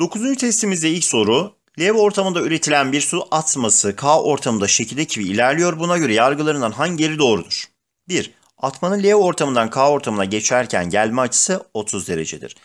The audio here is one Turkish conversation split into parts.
Dokuzuncu testimizde ilk soru. Lev ortamında üretilen bir su atması K ortamında şekildeki gibi ilerliyor. Buna göre yargılarından hangileri doğrudur? 1. Atmanın L e ortamından K ortamına geçerken gelme açısı 30 derecedir.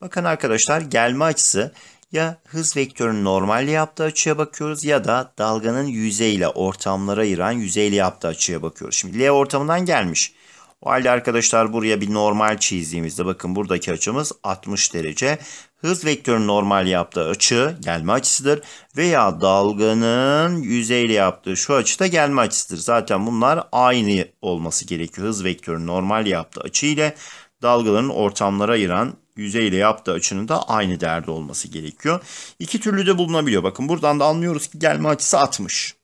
Bakın arkadaşlar gelme açısı ya hız vektörünün normalle yaptığı açıya bakıyoruz ya da dalganın yüzeyle ortamlara ayıran yüzeyle yaptığı açıya bakıyoruz. Şimdi L e ortamından gelmiş. O halde arkadaşlar buraya bir normal çizdiğimizde bakın buradaki açımız 60 derece hız vektörünün normal yaptığı açı gelme açısıdır. Veya dalganın yüzeyle yaptığı şu açı da gelme açısıdır. Zaten bunlar aynı olması gerekiyor. Hız vektörünün normal yaptığı açı ile dalgaların ortamlara ayıran yüzeyle yaptığı açının da aynı değerde olması gerekiyor. İki türlü de bulunabiliyor. Bakın buradan da anlıyoruz ki gelme açısı 60.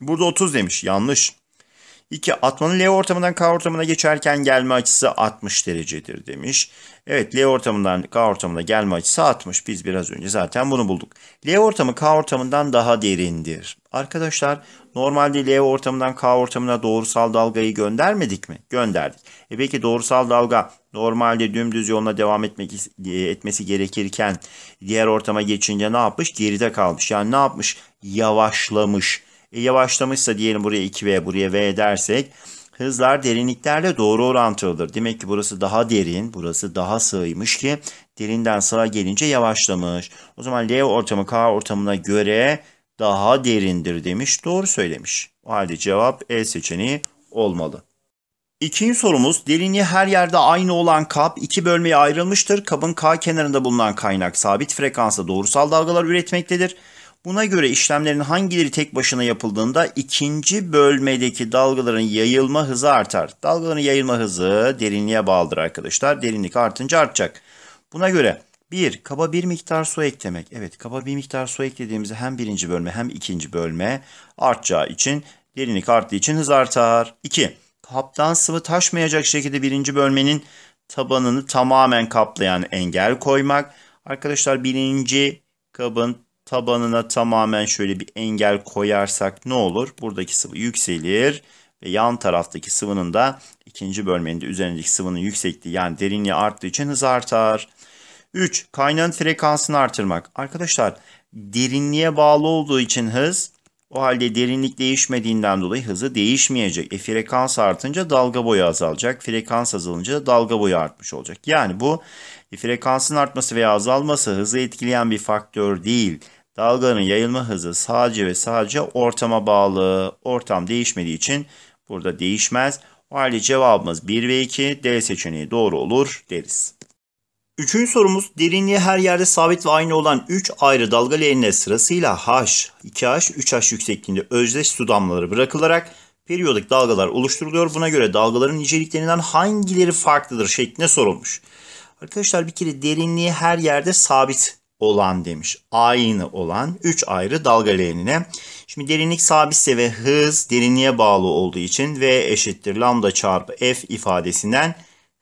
Burada 30 demiş. Yanlış. 2. Atmanın L ortamından K ortamına geçerken gelme açısı 60 derecedir demiş. Evet L ortamından K ortamına gelme açısı 60. Biz biraz önce zaten bunu bulduk. L ortamı K ortamından daha derindir. Arkadaşlar normalde L ortamından K ortamına doğrusal dalgayı göndermedik mi? Gönderdik. E peki doğrusal dalga normalde dümdüz yoluna devam etmek e, etmesi gerekirken diğer ortama geçince ne yapmış? Geride kalmış. Yani ne yapmış? Yavaşlamış. E, yavaşlamışsa diyelim buraya 2V buraya V dersek hızlar derinliklerle doğru orantılıdır. Demek ki burası daha derin, burası daha sığymış ki derinden sağa gelince yavaşlamış. O zaman L ortamı K ortamına göre daha derindir demiş. Doğru söylemiş. O halde cevap E seçeneği olmalı. İkinci sorumuz derinliği her yerde aynı olan kap iki bölmeye ayrılmıştır. Kabın K kenarında bulunan kaynak sabit frekansa doğrusal dalgalar üretmektedir. Buna göre işlemlerin hangileri tek başına yapıldığında ikinci bölmedeki dalgaların yayılma hızı artar. Dalgaların yayılma hızı derinliğe bağlıdır arkadaşlar. Derinlik artınca artacak. Buna göre 1. Kaba bir miktar su eklemek. Evet kaba bir miktar su eklediğimizde hem birinci bölme hem ikinci bölme artacağı için derinlik arttığı için hız artar. 2. Kaptan sıvı taşmayacak şekilde birinci bölmenin tabanını tamamen kaplayan engel koymak. Arkadaşlar birinci kabın tabanına tamamen şöyle bir engel koyarsak ne olur? Buradaki sıvı yükselir ve yan taraftaki sıvının da ikinci bölmenin de üzerindeki sıvının yüksekliği yani derinliği arttığı için hız artar. 3. Kaynağın frekansını artırmak. Arkadaşlar derinliğe bağlı olduğu için hız o halde derinlik değişmediğinden dolayı hızı değişmeyecek. E frekans artınca dalga boyu azalacak. Frekans azalınca dalga boyu artmış olacak. Yani bu e, frekansın artması veya azalması hızı etkileyen bir faktör değil. Dalgaların yayılma hızı sadece ve sadece ortama bağlı. Ortam değişmediği için burada değişmez. O halde cevabımız 1 ve 2 D seçeneği doğru olur deriz. Üçüncü sorumuz derinliği her yerde sabit ve aynı olan 3 ayrı dalga leğenine sırasıyla H, 2H, 3H yüksekliğinde özdeş su damlaları bırakılarak periyodik dalgalar oluşturuluyor. Buna göre dalgaların niceliklerinden hangileri farklıdır şeklinde sorulmuş. Arkadaşlar bir kere derinliği her yerde sabit olan demiş. Aynı olan 3 ayrı dalga leğenine. Şimdi derinlik sabitse ve hız derinliğe bağlı olduğu için V eşittir lambda çarpı F ifadesinden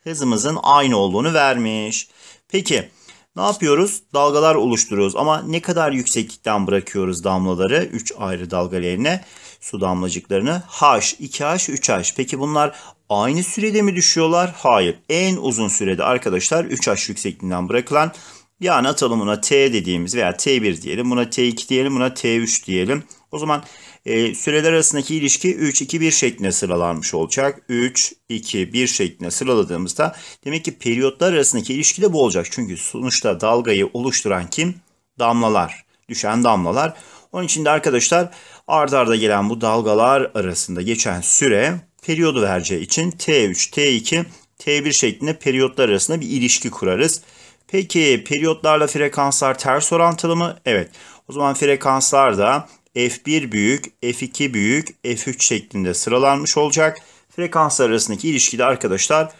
hızımızın aynı olduğunu vermiş. Peki ne yapıyoruz? Dalgalar oluşturuyoruz ama ne kadar yükseklikten bırakıyoruz damlaları? 3 ayrı dalga leğenine su damlacıklarını. H, 2H, 3H. Peki bunlar aynı sürede mi düşüyorlar? Hayır. En uzun sürede arkadaşlar 3H yüksekliğinden bırakılan yani atalım buna T dediğimiz veya T1 diyelim. Buna T2 diyelim. Buna T3 diyelim. O zaman e, süreler arasındaki ilişki 3-2-1 şeklinde sıralanmış olacak. 3-2-1 şeklinde sıraladığımızda demek ki periyotlar arasındaki ilişki de bu olacak. Çünkü sonuçta dalgayı oluşturan kim? Damlalar. Düşen damlalar. Onun için de arkadaşlar ard arda gelen bu dalgalar arasında geçen süre periyodu vereceği için T3, T2, T1 şeklinde periyotlar arasında bir ilişki kurarız. Peki periyotlarla frekanslar ters orantılı mı? Evet. O zaman frekanslar da F1 büyük, F2 büyük, F3 şeklinde sıralanmış olacak. Frekanslar arasındaki ilişki de arkadaşlar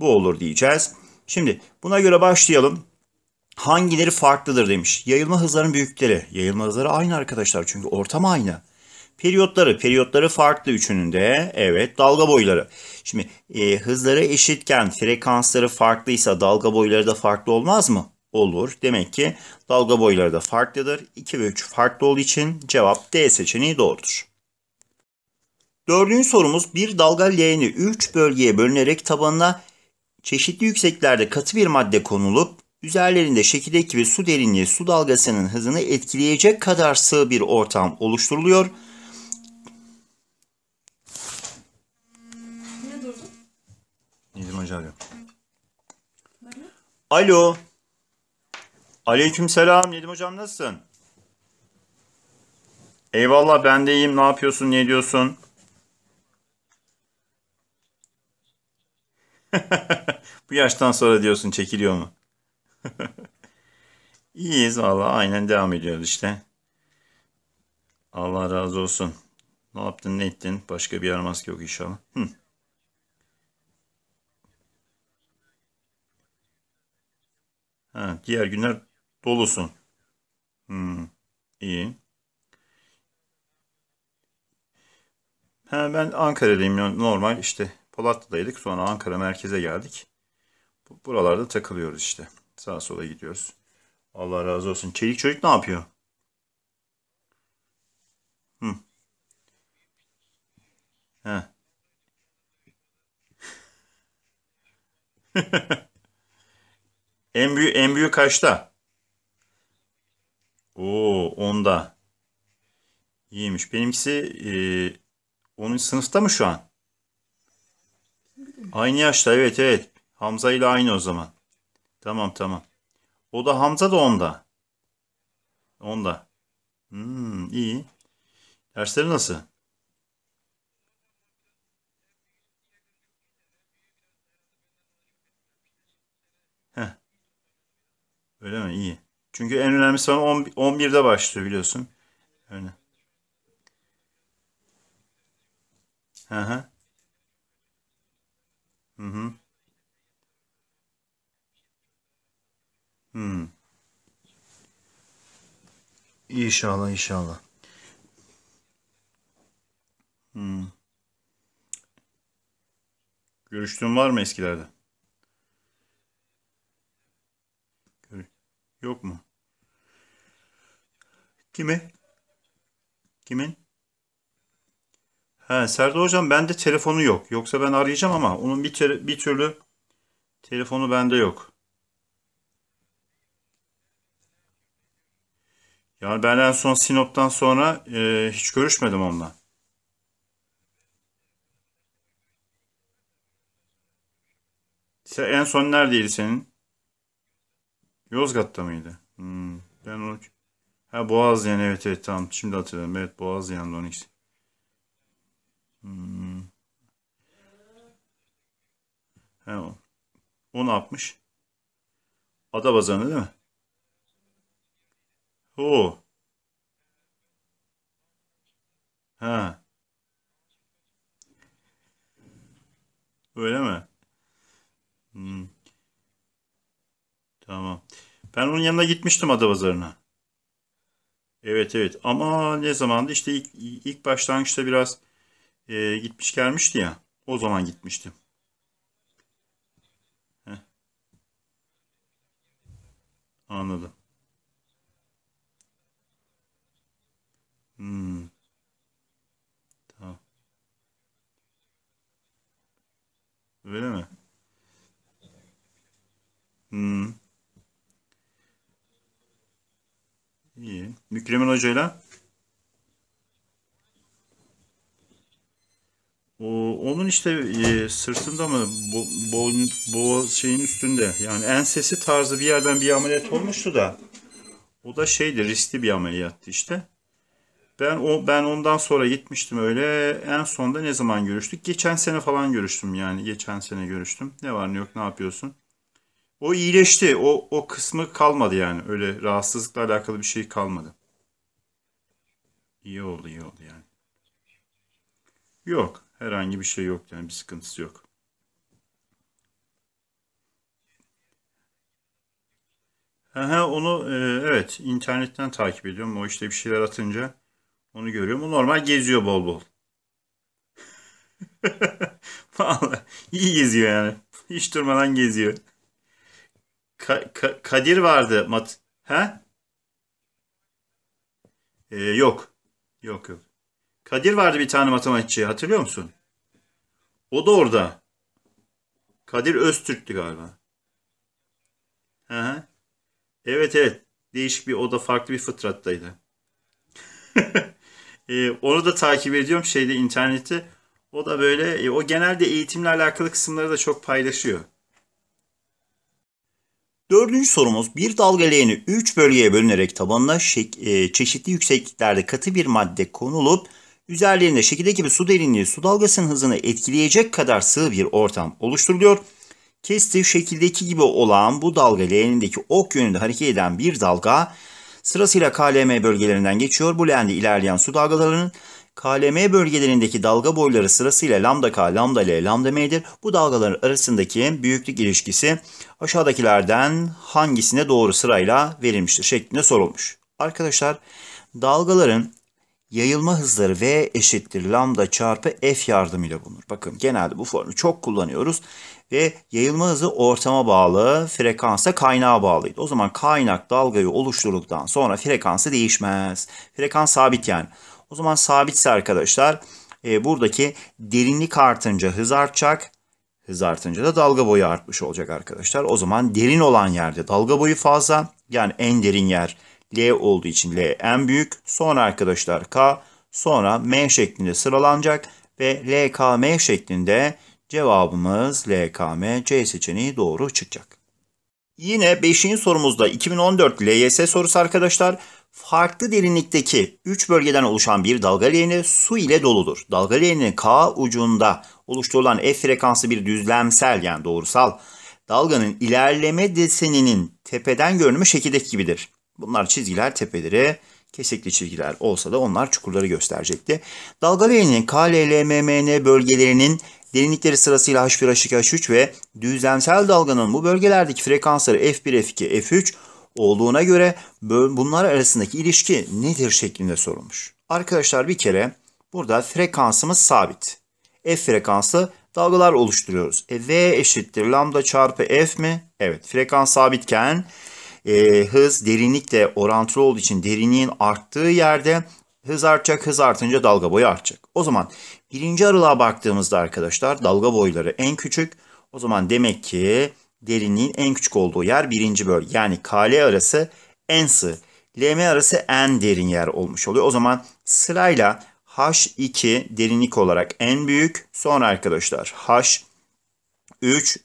bu olur diyeceğiz. Şimdi buna göre başlayalım. Hangileri farklıdır demiş. Yayılma hızlarının büyükleri. Yayılma hızları aynı arkadaşlar çünkü ortam aynı. Periyotları, periyotları farklı üçünün de. Evet, dalga boyları. Şimdi e, hızları eşitken frekansları farklıysa dalga boyları da farklı olmaz mı? Olur. Demek ki dalga boyları da farklıdır. 2 ve 3 farklı olduğu için cevap D seçeneği doğrudur. Dördüncü sorumuz bir dalga leğeni 3 bölgeye bölünerek tabanına çeşitli yükseklerde katı bir madde konulup üzerlerinde şekildeki ve su derinliği su dalgasının hızını etkileyecek kadar sığ bir ortam oluşturuluyor konuşmacı Alo. Aleyküm selam Nedim Hocam nasılsın? Eyvallah ben de iyiyim. Ne yapıyorsun? Ne diyorsun? Bu yaştan sonra diyorsun çekiliyor mu? İyiyiz valla aynen devam ediyoruz işte. Allah razı olsun. Ne yaptın ne ettin? Başka bir yaramazlık yok inşallah. Hı. Ha, diğer günler dolusun. Hmm, iyi. Ha, ben Ankara'dayım normal işte Polatlı'daydık sonra Ankara merkeze geldik. Buralarda takılıyoruz işte. Sağa sola gidiyoruz. Allah razı olsun. Çelik çocuk ne yapıyor? Hı. Hmm. He. En büyük en büyük kaçta? Oo, onda. İyiymiş. Benimkisi e, onun sınıfta mı şu an? Aynı yaşta evet evet. Hamza ile aynı o zaman. Tamam tamam. O da Hamza da onda. Onda. Hmm, iyi. Dersleri nasıl? Öyle mi? İyi. Çünkü en önemli sınav 11'de başlıyor biliyorsun. Öyle. Hı hı. Hı hı. Hmm. İnşallah inşallah. Hmm. Görüştüğün var mı eskilerde? Yok mu? Kimi? Kimin? He, Serdar Hocam bende telefonu yok. Yoksa ben arayacağım ama onun bir, bir türlü telefonu bende yok. Yani ben en son Sinop'tan sonra e, hiç görüşmedim onunla. En son neredeydi senin? Yozgat'ta mıydı? Hmm. Ben onu... Ha Boğaz yani evet evet tamam. Şimdi hatırladım. Evet Boğaz Boğazyan'da 12. Hmm. Ha, o. o ne yapmış? Adabazanı değil mi? Oo. Ha. Öyle mi? Hmm. Tamam. Ben onun yanına gitmiştim Adapazarı'na. Evet evet ama ne zamandı işte ilk, ilk başlangıçta biraz e, gitmiş gelmişti ya. O zaman gitmiştim. Heh. Anladım. Hmm, tamam. Öyle mi? Hmm. Ekrem'in hocayla. o Onun işte e, sırtında mı bo, bo, boğaz şeyin üstünde yani ensesi tarzı bir yerden bir ameliyat olmuştu da o da şeydi riskli bir ameliyattı işte. Ben o ben ondan sonra gitmiştim öyle. En sonda ne zaman görüştük? Geçen sene falan görüştüm yani. Geçen sene görüştüm. Ne var ne yok ne yapıyorsun? O iyileşti. O o kısmı kalmadı yani. Öyle rahatsızlıkla alakalı bir şey kalmadı. İyi oldu iyi oldu yani. Yok. Herhangi bir şey yok yani bir sıkıntısı yok. Aha, onu e, evet internetten takip ediyorum. O işte bir şeyler atınca onu görüyorum. O normal geziyor bol bol. Vallahi iyi geziyor yani. Hiç durmadan geziyor. Ka Ka Kadir vardı. Mat ha? Ee, yok. Yok yok. Kadir vardı bir tane matematikçi hatırlıyor musun? O da orada. Kadir Öztürk'tü galiba. Hı hı. Evet evet. Değişik bir oda, farklı bir fıtrattaydı. e, onu da takip ediyorum şeyde internette. O da böyle e, o genelde eğitimle alakalı kısımları da çok paylaşıyor. Dördüncü sorumuz bir dalga leğeni 3 bölgeye bölünerek tabanına e, çeşitli yüksekliklerde katı bir madde konulup üzerlerinde şekildeki bir su derinliği su dalgasının hızını etkileyecek kadar sığ bir ortam oluşturuluyor. Kestiği şekildeki gibi olan bu dalga leğenindeki ok yönünde hareket eden bir dalga sırasıyla KLM bölgelerinden geçiyor. Bu leğende ilerleyen su dalgalarının KLM bölgelerindeki dalga boyları sırasıyla lambda K, lambda L, lambda M'dir. Bu dalgaların arasındaki büyüklük ilişkisi aşağıdakilerden hangisine doğru sırayla verilmiştir şeklinde sorulmuş. Arkadaşlar dalgaların yayılma hızları V eşittir lambda çarpı F yardımıyla bulunur. Bakın genelde bu formu çok kullanıyoruz ve yayılma hızı ortama bağlı, frekansa kaynağa bağlıydı. O zaman kaynak dalgayı oluşturduktan sonra frekansı değişmez. Frekans sabit yani. O zaman sabitse arkadaşlar e, buradaki derinlik artınca hız artacak. Hız artınca da dalga boyu artmış olacak arkadaşlar. O zaman derin olan yerde dalga boyu fazla. Yani en derin yer L olduğu için L en büyük. Sonra arkadaşlar K sonra M şeklinde sıralanacak. Ve LKM şeklinde cevabımız LKM C seçeneği doğru çıkacak. Yine 5. sorumuzda 2014 LYS sorusu arkadaşlar farklı derinlikteki 3 bölgeden oluşan bir dalga leğeni su ile doludur. Dalga leğeninin K ucunda oluşturulan F frekanslı bir düzlemsel yani doğrusal dalganın ilerleme deseninin tepeden görünümü şekildeki gibidir. Bunlar çizgiler tepeleri, kesikli çizgiler olsa da onlar çukurları gösterecekti. Dalga leğeninin N bölgelerinin derinlikleri sırasıyla H1, H2, H3 ve düzlemsel dalganın bu bölgelerdeki frekansları F1, F2, F3 olduğuna göre bunlar arasındaki ilişki nedir şeklinde sorulmuş. Arkadaşlar bir kere burada frekansımız sabit. F frekansı dalgalar oluşturuyoruz. E, v eşittir lambda çarpı F mi? Evet frekans sabitken e, hız derinlikle orantılı olduğu için derinliğin arttığı yerde hız artacak. Hız artınca dalga boyu artacak. O zaman birinci aralığa baktığımızda arkadaşlar dalga boyları en küçük. O zaman demek ki derinliğin en küçük olduğu yer birinci bölge. Yani KL arası en sığ. LM arası en derin yer olmuş oluyor. O zaman sırayla H2 derinlik olarak en büyük. Sonra arkadaşlar H3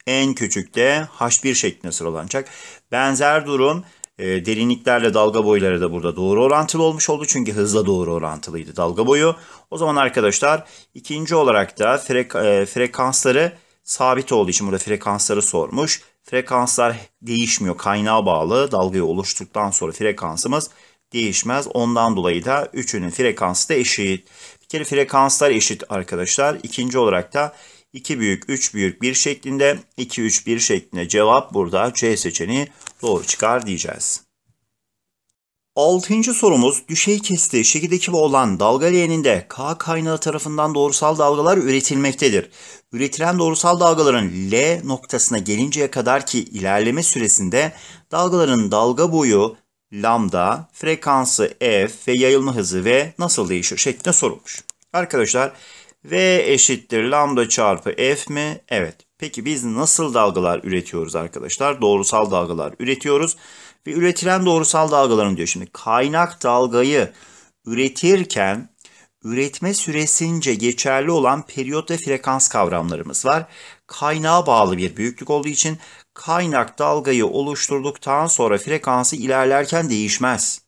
en küçük de H1 şeklinde sıralanacak. Benzer durum e, derinliklerle dalga boyları da burada doğru orantılı olmuş oldu. Çünkü hızla doğru orantılıydı dalga boyu. O zaman arkadaşlar ikinci olarak da frek, e, frekansları sabit olduğu için burada frekansları sormuş. Frekanslar değişmiyor. Kaynağa bağlı dalgayı oluştuktan sonra frekansımız değişmez. Ondan dolayı da üçünün frekansı da eşit. Bir kere frekanslar eşit arkadaşlar. İkinci olarak da 2 büyük 3 büyük 1 şeklinde 2 3 1 şeklinde cevap burada C seçeneği doğru çıkar diyeceğiz. Altıncı sorumuz düşey kesti şekildeki olan dalga leğeninde K kaynağı tarafından doğrusal dalgalar üretilmektedir. Üretilen doğrusal dalgaların L noktasına gelinceye kadar ki ilerleme süresinde dalgaların dalga boyu, lambda, frekansı f ve yayılma hızı v nasıl değişir şeklinde sorulmuş. Arkadaşlar v eşittir lambda çarpı f mi? Evet. Peki biz nasıl dalgalar üretiyoruz arkadaşlar? Doğrusal dalgalar üretiyoruz ve üretilen doğrusal dalgaların diyor. Şimdi kaynak dalgayı üretirken üretme süresince geçerli olan periyot ve frekans kavramlarımız var. Kaynağa bağlı bir büyüklük olduğu için kaynak dalgayı oluşturduktan sonra frekansı ilerlerken değişmez.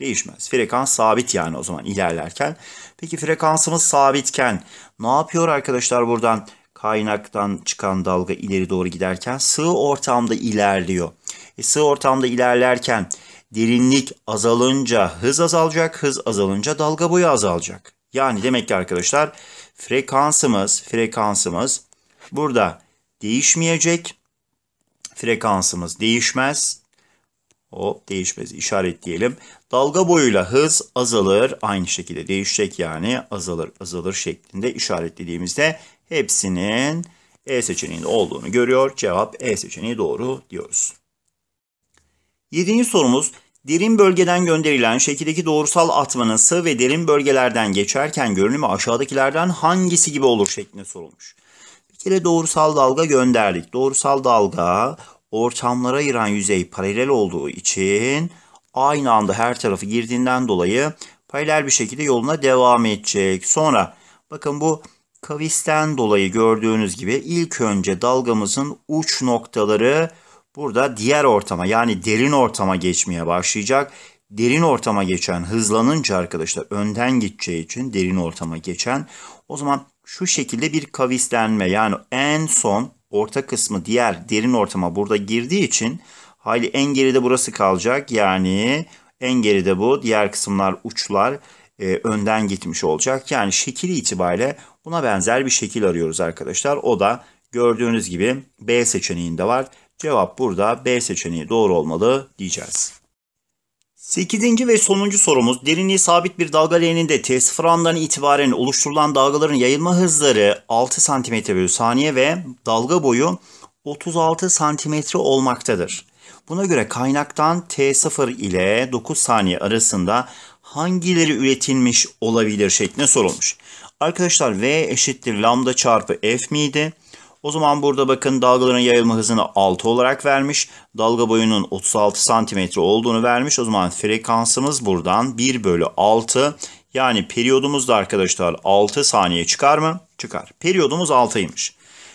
Değişmez. Frekans sabit yani o zaman ilerlerken. Peki frekansımız sabitken ne yapıyor arkadaşlar buradan? kaynaktan çıkan dalga ileri doğru giderken sığ ortamda ilerliyor. E, sığ ortamda ilerlerken derinlik azalınca hız azalacak, hız azalınca dalga boyu azalacak. Yani demek ki arkadaşlar frekansımız, frekansımız burada değişmeyecek. Frekansımız değişmez. O değişmez işaretleyelim. Dalga boyuyla hız azalır. Aynı şekilde değişecek yani azalır azalır şeklinde işaretlediğimizde hepsinin E seçeneğinde olduğunu görüyor. Cevap E seçeneği doğru diyoruz. Yedinci sorumuz derin bölgeden gönderilen şekildeki doğrusal atmanın sığ ve derin bölgelerden geçerken görünümü aşağıdakilerden hangisi gibi olur şeklinde sorulmuş. Bir kere doğrusal dalga gönderdik. Doğrusal dalga ortamlara ayıran yüzey paralel olduğu için aynı anda her tarafı girdiğinden dolayı paralel bir şekilde yoluna devam edecek. Sonra bakın bu kavisten dolayı gördüğünüz gibi ilk önce dalgamızın uç noktaları burada diğer ortama yani derin ortama geçmeye başlayacak. Derin ortama geçen hızlanınca arkadaşlar önden gideceği için derin ortama geçen o zaman şu şekilde bir kavislenme yani en son orta kısmı diğer derin ortama burada girdiği için Haydi en geride burası kalacak. Yani en geride bu. Diğer kısımlar uçlar e, önden gitmiş olacak. Yani şekil itibariyle buna benzer bir şekil arıyoruz arkadaşlar. O da gördüğünüz gibi B seçeneğinde var. Cevap burada B seçeneği doğru olmalı diyeceğiz. 8. ve sonuncu sorumuz derinliği sabit bir dalga leğeninde t andan itibaren oluşturulan dalgaların yayılma hızları 6 cm bölü saniye ve dalga boyu 36 cm olmaktadır. Buna göre kaynaktan T0 ile 9 saniye arasında hangileri üretilmiş olabilir şeklinde sorulmuş. Arkadaşlar V eşittir lambda çarpı F miydi? O zaman burada bakın dalgaların yayılma hızını 6 olarak vermiş. Dalga boyunun 36 santimetre olduğunu vermiş. O zaman frekansımız buradan 1 bölü 6. Yani periyodumuz da arkadaşlar 6 saniye çıkar mı? Çıkar. Periyodumuz 6'ymış.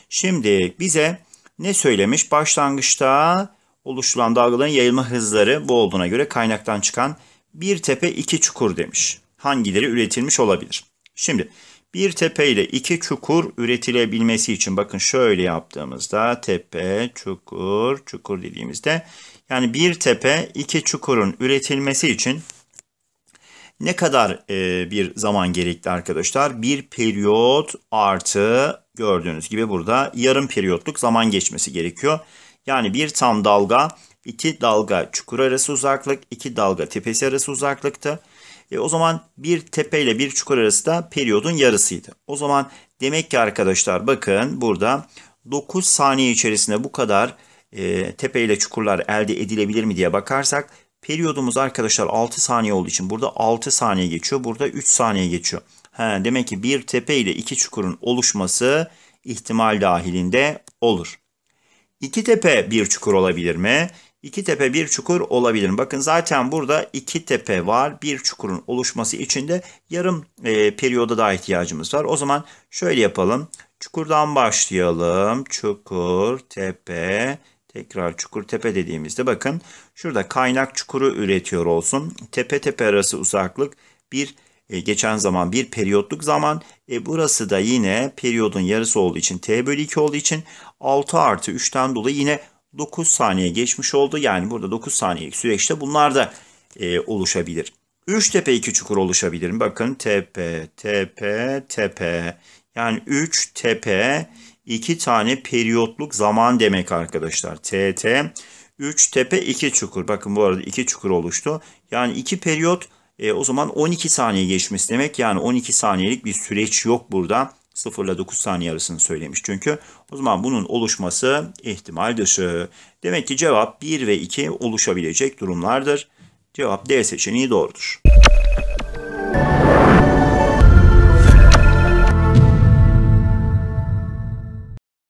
Şimdi bize ne söylemiş? Başlangıçta oluşturan dalgaların yayılma hızları bu olduğuna göre kaynaktan çıkan bir tepe iki çukur demiş. Hangileri üretilmiş olabilir? Şimdi bir tepe ile iki çukur üretilebilmesi için bakın şöyle yaptığımızda tepe, çukur, çukur dediğimizde yani bir tepe iki çukurun üretilmesi için ne kadar e, bir zaman gerekli arkadaşlar? Bir periyot artı gördüğünüz gibi burada yarım periyotluk zaman geçmesi gerekiyor. Yani bir tam dalga, iki dalga çukur arası uzaklık, iki dalga tepesi arası uzaklıkta. E, o zaman bir tepe ile bir çukur arası da periyodun yarısıydı. O zaman demek ki arkadaşlar bakın burada 9 saniye içerisinde bu kadar e, tepe ile çukurlar elde edilebilir mi diye bakarsak periyodumuz arkadaşlar 6 saniye olduğu için burada 6 saniye geçiyor. Burada 3 saniye geçiyor. He, demek ki bir tepe ile iki çukurun oluşması ihtimal dahilinde olur. İki tepe bir çukur olabilir mi? İki tepe bir çukur olabilir mi? Bakın zaten burada iki tepe var. Bir çukurun oluşması için de yarım e, periyoda daha ihtiyacımız var. O zaman şöyle yapalım. Çukurdan başlayalım. Çukur, tepe, tekrar çukur, tepe dediğimizde bakın şurada kaynak çukuru üretiyor olsun. Tepe tepe arası uzaklık bir e, geçen zaman bir periyotluk zaman. E, burası da yine periyodun yarısı olduğu için t bölü 2 olduğu için 6 artı 3'ten dolayı yine 9 saniye geçmiş oldu. Yani burada 9 saniyelik süreçte bunlar da e, oluşabilir. 3 tepe 2 çukur oluşabilir Bakın tepe, tepe, tepe. Yani 3 tepe 2 tane periyotluk zaman demek arkadaşlar. TT 3 tepe 2 çukur. Bakın bu arada 2 çukur oluştu. Yani 2 periyot e, o zaman 12 saniye geçmiş demek yani 12 saniyelik bir süreç yok burada. 0 ile 9 saniye arasını söylemiş çünkü. O zaman bunun oluşması ihtimal dışı. Demek ki cevap 1 ve 2 oluşabilecek durumlardır. Cevap D seçeneği doğrudur.